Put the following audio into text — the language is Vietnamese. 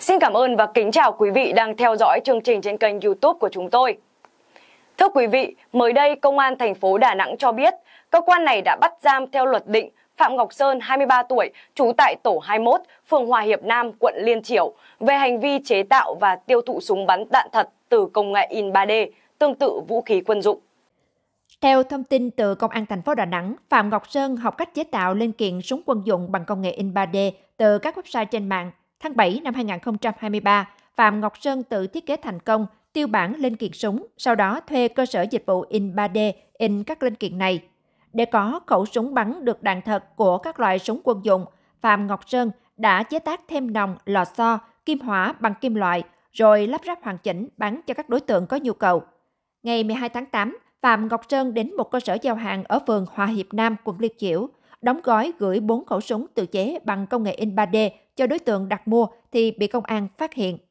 Xin cảm ơn và kính chào quý vị đang theo dõi chương trình trên kênh YouTube của chúng tôi. Thưa quý vị, mới đây Công an thành phố Đà Nẵng cho biết, cơ quan này đã bắt giam theo luật định Phạm Ngọc Sơn, 23 tuổi, trú tại tổ 21, phường Hòa Hiệp Nam, quận Liên Triểu, về hành vi chế tạo và tiêu thụ súng bắn đạn thật từ công nghệ in 3D, tương tự vũ khí quân dụng. Theo thông tin từ Công an thành phố Đà Nẵng, Phạm Ngọc Sơn học cách chế tạo linh kiện súng quân dụng bằng công nghệ in 3D từ các website trên mạng Tháng 7 năm 2023, Phạm Ngọc Sơn tự thiết kế thành công tiêu bản linh kiện súng, sau đó thuê cơ sở dịch vụ in 3D in các linh kiện này. Để có khẩu súng bắn được đạn thật của các loại súng quân dụng, Phạm Ngọc Sơn đã chế tác thêm nòng, lò xo, kim hỏa bằng kim loại, rồi lắp ráp hoàn chỉnh bắn cho các đối tượng có nhu cầu. Ngày 12 tháng 8, Phạm Ngọc Sơn đến một cơ sở giao hàng ở phường Hòa Hiệp Nam, quận Liên Chiểu, đóng gói gửi 4 khẩu súng tự chế bằng công nghệ in 3D cho đối tượng đặt mua thì bị công an phát hiện.